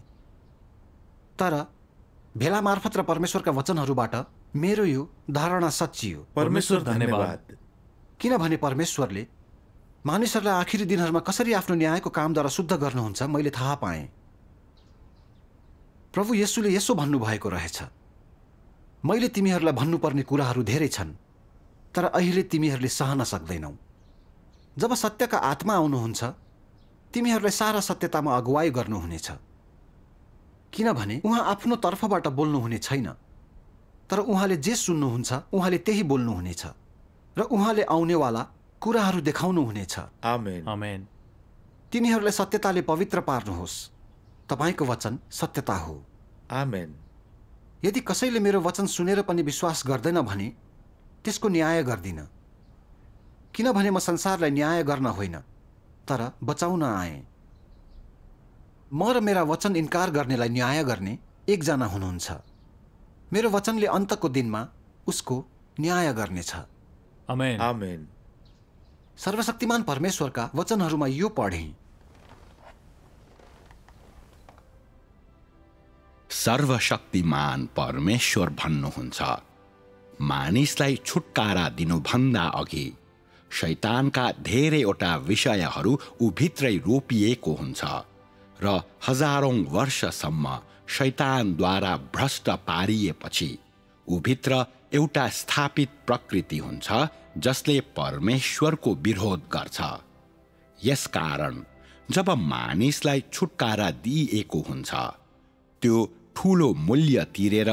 तर भेला मार्फत र परमेश्वरका वचनहरूबाट मेरो यो धारणा सच्चियो परमेश्वर धन्यवाद किनभने परमेश्वरले मानिसहरूलाई आखिरी दिनहरूमा कसरी आफ्नो न्यायको कामद्वारा शुद्ध गर्नुहुन्छ मैले थाहा पाएँ प्रभु यसुले यसो भन्नुभएको रहेछ मैले तिमीहरूलाई भन्नुपर्ने कुराहरू धेरै छन् तर अहिले तिमीहरूले सहन सक्दैनौ जब सत्यका आत्मा आउनुहुन्छ तिमीहरूलाई सारा सत्यतामा अगुवाई गर्नुहुनेछ किनभने उहाँ आफ्नो तर्फबाट बोल्नुहुने छैन तर उहाँले जे सुन्नुहुन्छ उहाँले त्यही बोल्नुहुनेछ र उहाँले आउनेवाला कुराहरू देखाउनुहुनेछ तिनीहरूलाई सत्यताले पवित्र पार्नुहोस् तपाईँको वचन सत्यता हो आमेन यदि कसैले मेरो वचन सुनेर पनि विश्वास गर्दैन भने त्यसको न्याय गर्दिन किनभने म संसारलाई न्याय गर्न होइन तर बचाउन आएँ म र मेरा वचन इन्कार गर्नेलाई न्याय गर्ने एकजना हुनुहुन्छ मेरो वचनले अन्तको दिनमा उसको न्याय गर्नेछ सर्वशक्तिमान परमेश्वरका वचनहरूमा यो पढेँ सर्वशक्तिमान परमेश्वर भन्नुहुन्छ मानिसलाई छुटकारा दिनुभन्दा अघि शैतानका धेरैवटा विषयहरू ऊ भित्रै रोपिएको हुन्छ र हजारौँ वर्षसम्म शैतानद्वारा भ्रष्ट पारिएपछि भित्र एउटा स्थापित प्रकृति हुन्छ जसले परमेश्वरको विरोध गर्छ यसकारण जब मानिसलाई छुटकारा दिइएको हुन्छ त्यो ठुलो मूल्य तिरेर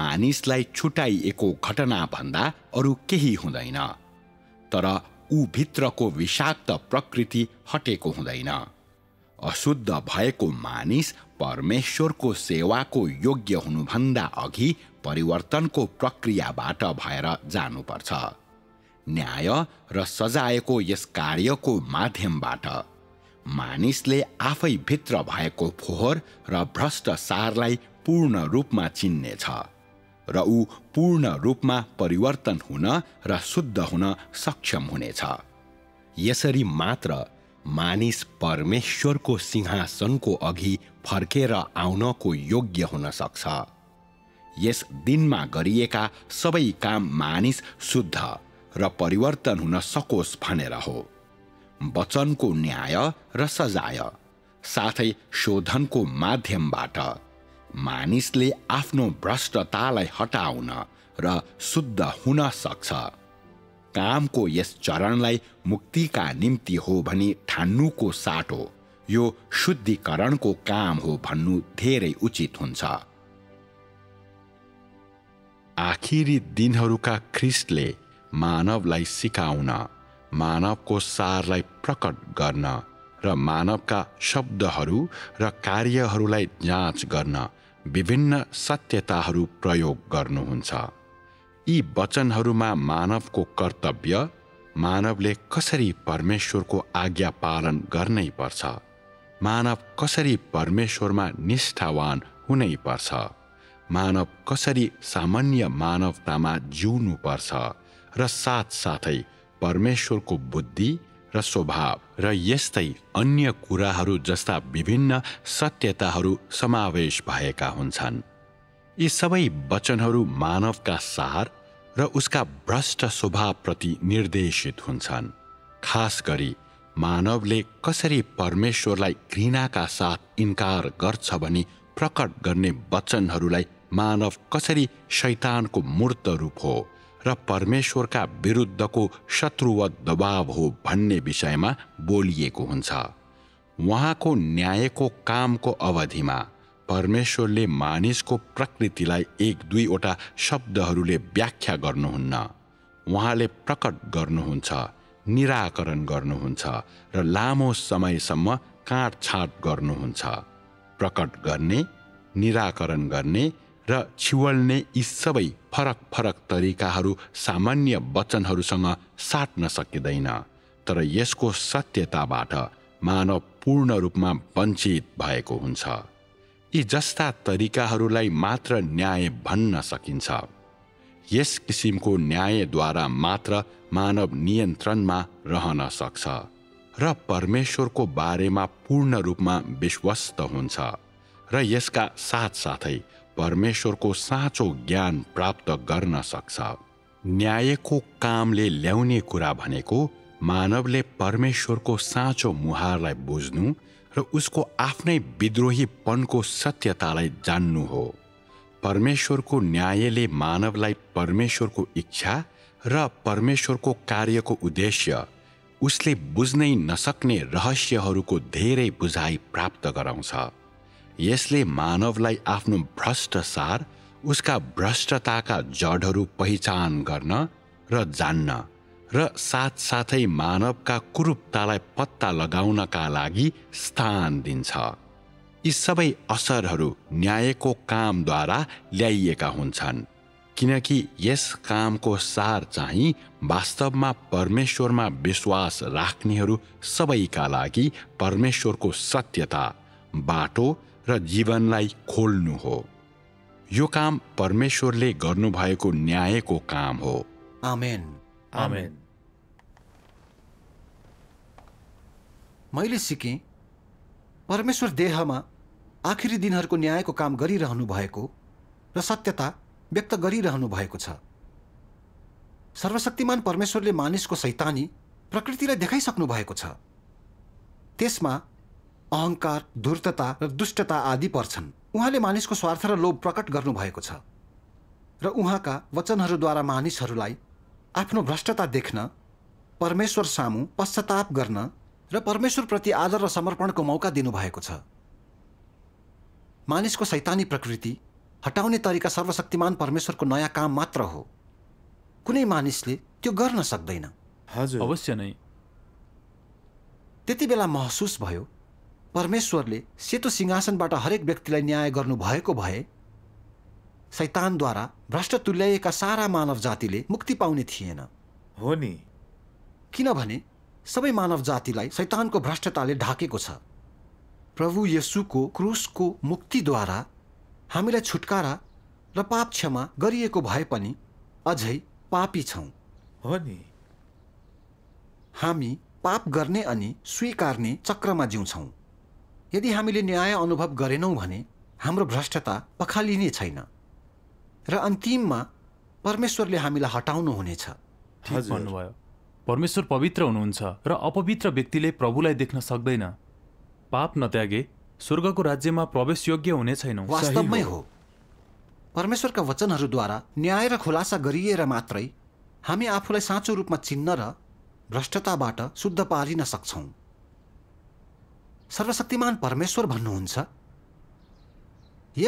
मानिसलाई छुटाइएको घटनाभन्दा अरू केही हुँदैन तर भित्रको विषाक्त प्रकृति हटेको हुँदैन अशुद्ध भएको मानिस परमेश्वरको सेवाको योग्य हुनुभन्दा अघि परिवर्तनको प्रक्रियाबाट भएर जानुपर्छ न्याय र सजायको यस कार्यको माध्यमबाट मानिसले आफै भित्र भएको फोहोर र सारलाई पूर्ण रूपमा चिन्नेछ र ऊ पूर्ण रूपमा परिवर्तन हुन र शुद्ध हुन सक्षम हुनेछ यसरी मात्र मानिस परमेश्वरको सिंहासनको अघि फर्केर आउनको योग्य हुन सक्छ यस दिनमा गरिएका सबै काम मानिस शुद्ध र परिवर्तन हुन सकोस् भनेर हो वचनको न्याय र सजाय साथै शोधनको माध्यमबाट मानिसले आफ्नो भ्रष्टतालाई हटाउन र शुद्ध हुन सक्छ कामको यस चरणलाई मुक्तिका निम्ति हो भनी ठान्नुको साटो यो शुद्धिकरणको काम हो भन्नु धेरै उचित हुन्छ आखिरी दिनहरूका ख्रिस्टले मानवलाई सिकाउन मानवको सारलाई प्रकट गर्न र मानवका शब्दहरू र कार्यहरूलाई जाँच गर्न विभिन्न सत्यताहरू प्रयोग गर्नुहुन्छ यी वचनहरूमा मानवको कर्तव्य मानवले कसरी परमेश्वरको आज्ञा पालन गर्नै पर्छ मानव कसरी परमेश्वरमा निष्ठावान हुनै पर्छ मानव कसरी सामान्य मानवतामा जिउनु पर्छ र साथसाथै परमेश्वरको बुद्धि र स्वभाव र यस्तै अन्य कुराहरू जस्ता विभिन्न सत्यताहरू समावेश भएका हुन्छन् यी सबै वचनहरू मानवका सार र उसका भ्रष्ट स्वभावप्रति निर्देशित हुन्छन् खास गरी मानवले कसरी परमेश्वरलाई घृणाका साथ इन्कार गर्छ भनी प्रकट गर्ने वचनहरूलाई मानव कसरी शैतानको मूर्त रूप हो र परमेश्वरका विरुद्धको शत्रुवत दबाव हो भन्ने विषयमा बोलिएको हुन्छ उहाँको न्यायको कामको अवधिमा परमेश्वरले मानिसको प्रकृतिलाई एक दुईवटा शब्दहरूले व्याख्या गर्नुहुन्न उहाँले प्रकट गर्नुहुन्छ निराकरण गर्नुहुन्छ र लामो समयसम्म काँडछाँट गर्नुहुन्छ प्रकट गर्ने निराकरण गर्ने र छिवल्ने यी सबै फरक फरक तरिकाहरू सामान्य वचनहरूसँग साट्न सकिँदैन तर यसको सत्यताबाट मानव पूर्ण रूपमा वञ्चित भएको हुन्छ यी जस्ता तरिकाहरूलाई मात्र न्याय भन्न सकिन्छ यस किसिमको न्यायद्वारा मात्र मानव नियन्त्रणमा रहन सक्छ र परमेश्वरको बारेमा पूर्ण रूपमा विश्वस्त हुन्छ र यसका साथसाथै परमेश्वरको साँचो ज्ञान प्राप्त गर्न सक्छ न्यायको कामले ल्याउने कुरा भनेको मानवले परमेश्वरको साँचो मुहारलाई बुझ्नु र उसको आफ्नै विद्रोहीपनको सत्यतालाई जान्नु हो परमेश्वरको न्यायले मानवलाई परमेश्वरको इच्छा र परमेश्वरको कार्यको उद्देश्य उसले बुझ्नै नसक्ने रहस्यहरूको धेरै बुझाइ प्राप्त गराउँछ यसले मानवलाई आफ्नो भ्रष्टसार उसका भ्रष्टताका जडहरू पहिचान गर्न र जान्न र साथसाथै मानवका कुरूपतालाई पत्ता लगाउनका लागि स्थान दिन्छ यी सबै असरहरू न्यायको कामद्वारा ल्याइएका हुन्छन् किनकि यस कामको सार चाहिँ वास्तवमा परमेश्वरमा विश्वास राख्नेहरू सबैका लागि परमेश्वरको सत्यता बाटो र जीवनलाई खोल्नु हो यो काम परमेश्वरले गर्नुभएको न्यायको काम हो आमेन आमेन मैले सिकेँ परमेश्वर देहमा आखिरी दिनहरूको न्यायको काम गरिरहनु भएको र सत्यता व्यक्त गरिरहनु भएको छ सर्वशक्तिमान परमेश्वरले मानिसको सैतानी प्रकृतिलाई देखाइसक्नु भएको छ त्यसमा अहङ्कार धूर्तता र दुष्टता आदि पर्छन् उहाँले मानिसको स्वार्थ र लोभ प्रकट गर्नुभएको छ र उहाँका वचनहरूद्वारा मानिसहरूलाई आफ्नो भ्रष्टता देख्न परमेश्वर सामु पश्चाताप गर्न र परमेश्वरप्रति आदर र समर्पणको मौका दिनुभएको छ मानिसको सैतानी प्रकृति हटाउने तरिका सर्वशक्तिमान परमेश्वरको नयाँ काम मात्र हो कुनै मानिसले त्यो गर्न सक्दैन हजुर अवश्य नै त्यति बेला महसुस भयो परमेश्वरले सेतो सिंहासनबाट हरेक व्यक्तिलाई न्याय गर्नुभएको भए सैतानद्वारा भ्रष्ट तुल्याइएका सारा मानव जातिले मुक्ति पाउने थिएन हो नि किनभने सबै मानव जातिलाई शैतानको भ्रष्टताले ढाकेको छ प्रभु यसुको क्रुसको मुक्तिद्वारा हामीलाई छुटकारा र पाप क्षमा गरिएको भए पनि अझै पापी छौँ हो नि हामी पाप गर्ने अनि स्वीकार्ने चक्रमा जिउँछौँ यदि हामीले न्याय अनुभव गरेनौँ भने हाम्रो भ्रष्टता पखालिने छैन र अन्तिममा परमेश्वरले हामीलाई हटाउनु हुनेछ भन्नुभयो परमेश्वर पवित्र हुनुहुन्छ र अपवित्र व्यक्तिले प्रभुलाई देख्न सक्दैन पाप नत्यागे स्वर्गको राज्यमा प्रवेश योग्य हुने छैनौँ वास्तवमै हो परमेश्वरका वचनहरूद्वारा न्याय र खुलासा गरिएर मात्रै हामी आफूलाई साँचो रूपमा चिन्न र भ्रष्टताबाट शुद्ध पारिन सक्छौँ सर्वशक्तिमान परमेश्वर भन्नुहुन्छ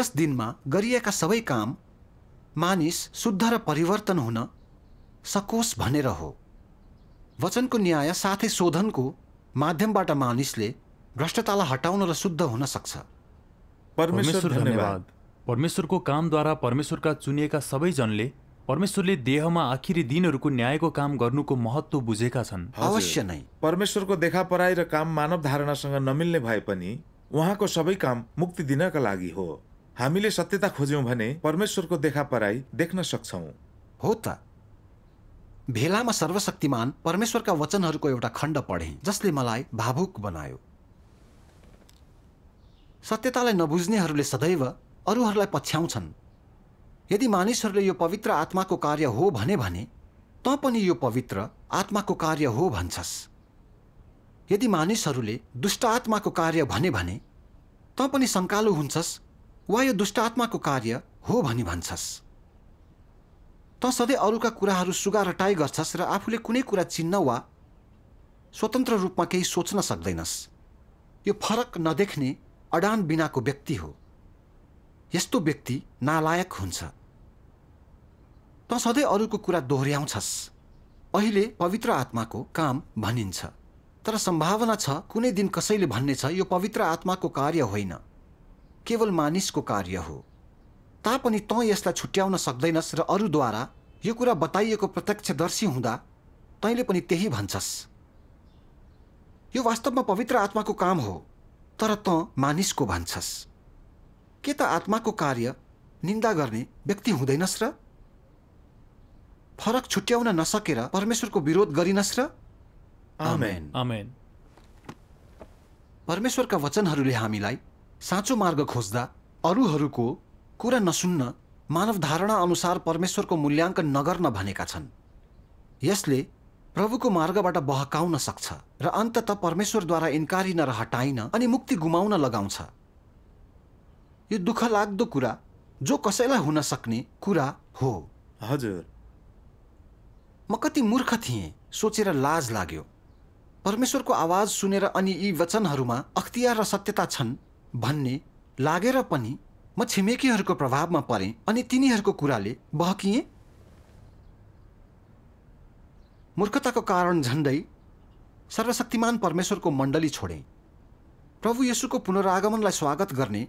यस दिनमा गरिएका सबै काम मानिस शुद्ध र परिवर्तन हुन सकोस् भनेर हो वचनको न्याय साथै शोधनको माध्यमबाट मानिसले भ्रष्टतालाई हटाउन र शुद्ध हुन सक्छ परमेश्वर धन्यवाद परमेश्वरको कामद्वारा परमेश्वरका चुनिएका सबैजनले परमेश्वरले देहमा आखिरी दिनहरूको न्यायको काम गर्नुको महत्व बुझेका छन् अवश्य नै परमेश्वरको देखा पराई र काम मानव धारणासँग नमिल्ने भए पनि उहाँको सबै काम मुक्ति दिनका लागि हो हामीले सत्यता खोज्यौँ भने परमेश्वरको देखा पराई देख्न सक्छौ हो त भेलामा सर्वशक्तिमान परमेश्वरका वचनहरूको एउटा खण्ड पढे जसले मलाई भावुक बनायो सत्यतालाई नबुझ्नेहरूले सदैव अरूहरूलाई पछ्याउँछन् यदि मानिसहरूले यो पवित्र आत्माको कार्य हो भने भने त पनि यो पवित्र आत्माको कार्य हो भन्छस् यदि मानिसहरूले दुष्ट आत्माको कार्य भने भने त पनि सङ्कालो हुन्छस् वा यो दुष्ट आत्माको कार्य हो भनी भन्छस् त सधैँ अरूका कुराहरू सुगारटाई टाइ गर्छस् र आफूले कुनै कुरा चिन्न वा स्वतन्त्र रूपमा केही सोच्न सक्दैनस् यो फरक नदेख्ने अडान बिनाको व्यक्ति हो यस्तो व्यक्ति नालायक हुन्छ त सधैँ अरूको कुरा दोहोऱ्याउँछस् अहिले पवित्र आत्माको काम भनिन्छ तर सम्भावना छ कुनै दिन कसैले भन्नेछ यो पवित्र आत्माको कार्य होइन केवल मानिसको कार्य हो तापनि तँ यसलाई छुट्याउन सक्दैनस् र अरूद्वारा यो कुरा बताइएको प्रत्यक्षदर्शी हुँदा तैँले पनि त्यही भन्छस् यो वास्तवमा पवित्र आत्माको काम हो तर तँ मानिसको भन्छस् के त आत्माको कार्य निन्दा गर्ने व्यक्ति हुँदैनस् र फरक छुट्याउन नसकेर परमेश्वरको विरोध गरिनस् र परमेश्वरका वचनहरूले हामीलाई साँचो मार्ग खोज्दा अरूहरूको कुरा नसुन्न मानव धारणा अनुसार परमेश्वरको मूल्याङ्कन नगर्न भनेका छन् यसले प्रभुको मार्गबाट बहकाउन सक्छ र अन्तत परमेश्वरद्वारा इन्कारिन र हटाइन अनि मुक्ति गुमाउन लगाउँछ यो दुःख लाग्दो कुरा जो कसैलाई हुन सक्ने कुरा हो हजुर म कति मूर्ख थिएँ सोचेर लाज लाग्यो परमेश्वरको आवाज सुनेर अनि यी वचनहरूमा अख्तियार र सत्यता छन् भन्ने लागेर पनि म छिमेकीहरूको प्रभावमा परेँ अनि तिनीहरूको कुराले बहकिएँ मूर्खताको कारण झन्डै सर्वशक्तिमान परमेश्वरको मण्डली छोड़े प्रभु यशुको पुनरागमनलाई स्वागत गर्ने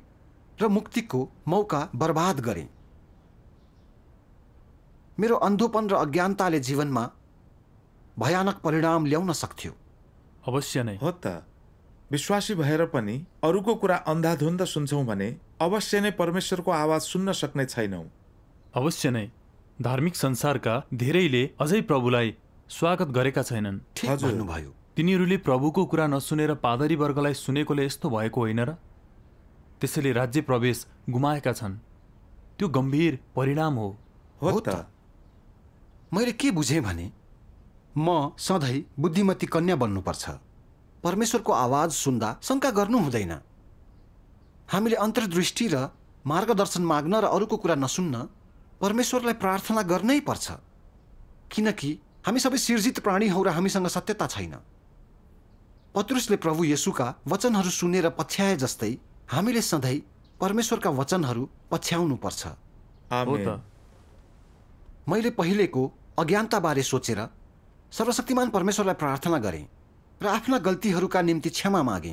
र मुक्तिको मौका बर्बाद गरे मेरो अन्धोपन र अज्ञानताले जीवनमा भयानक परिणाम ल्याउन सक्थ्यो अवश्य नै हो त विश्वासी भएर पनि अरूको कुरा अन्धाधुन्द सुन्छौँ भने अवश्य नै परमेश्वरको आवाज सुन्न सक्ने छैनौँ अवश्य नै धार्मिक संसारका धेरैले अझै प्रभुलाई स्वागत गरेका छैनन् तिनीहरूले प्रभुको कुरा नसुनेर पादरी वर्गलाई सुनेकोले यस्तो भएको होइन र त्यसैले राज्य प्रवेश गुमाएका छन् त्यो गम्भीर परिणाम हो हो त मैले के बुझेँ भने म सधैँ बुद्धिमती कन्या बन्नुपर्छ परमेश्वरको आवाज सुन्दा शङ्का गर्नु हुँदैन हामीले अन्तर्दृष्टि र मार्गदर्शन माग्न र अरूको कुरा नसुन्न परमेश्वरलाई प्रार्थना गर्नै पर्छ किनकि हामी सबै सिर्जित प्राणी हौ र हामीसँग सत्यता छैन पत्रुसले प्रभु येसुका वचनहरू सुनेर पछ्याए जस्तै हामीले सधैँ परमेश्वरका वचनहरू पछ्याउनु पर्छ मैले पहिलेको अज्ञानताबारे सोचेर सर्वशक्तिमान परमेश्वरलाई प्रार्थना गरेँ र आफ्ना गल्तीहरूका निम्ति क्षमा मागे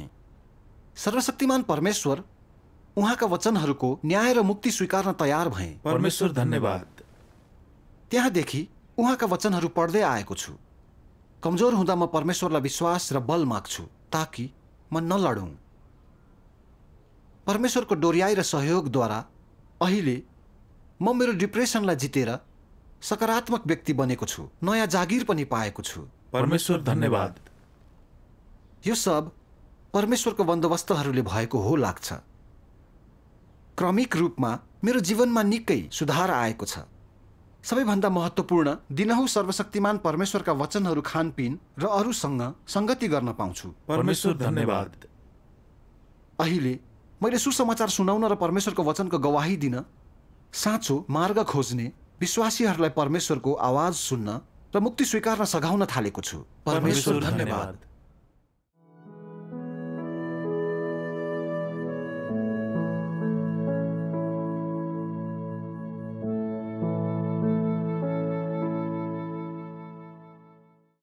सर्वशक्तिमान परमेश्वर उहाँका वचनहरूको न्याय र मुक्ति स्वीकार्न तयार भए परमेश्वर धन्यवाद त्यहाँदेखि उहाँका वचनहरू पढ्दै आएको छु कमजोर हुँदा म परमेश्वरलाई विश्वास र बल माग्छु ताकि म नलडौँ परमेश्वरको डोर्याई र सहयोगद्वारा अहिले म मेरो डिप्रेसनलाई जितेर सकारात्मक व्यक्ति बनेको छु नयाँ जागिर पनि पाएको छु परमेश्वर धन्यवाद यो सब परमेश्वरको बन्दोबस्तहरूले भएको हो लाग्छ क्रमिक रूपमा मेरो जीवनमा निकै सुधार आएको छ सबैभन्दा महत्त्वपूर्ण दिनहु सर्वशक्तिमान परमेश्वरका वचनहरू खानपिन र अरूसँग सङ्गति गर्न पाउँछु परमेश्वर धन्यवाद अहिले मैले सुसमाचार सुनाउन र परमेश्वरको वचनको गवाही दिन साँचो मार्ग खोज्ने विश्वासीहरूलाई परमेश्वरको आवाज सुन्न र मुक्ति स्वीकार्न सघाउन थालेको छु परमेश्वर धन्यवाद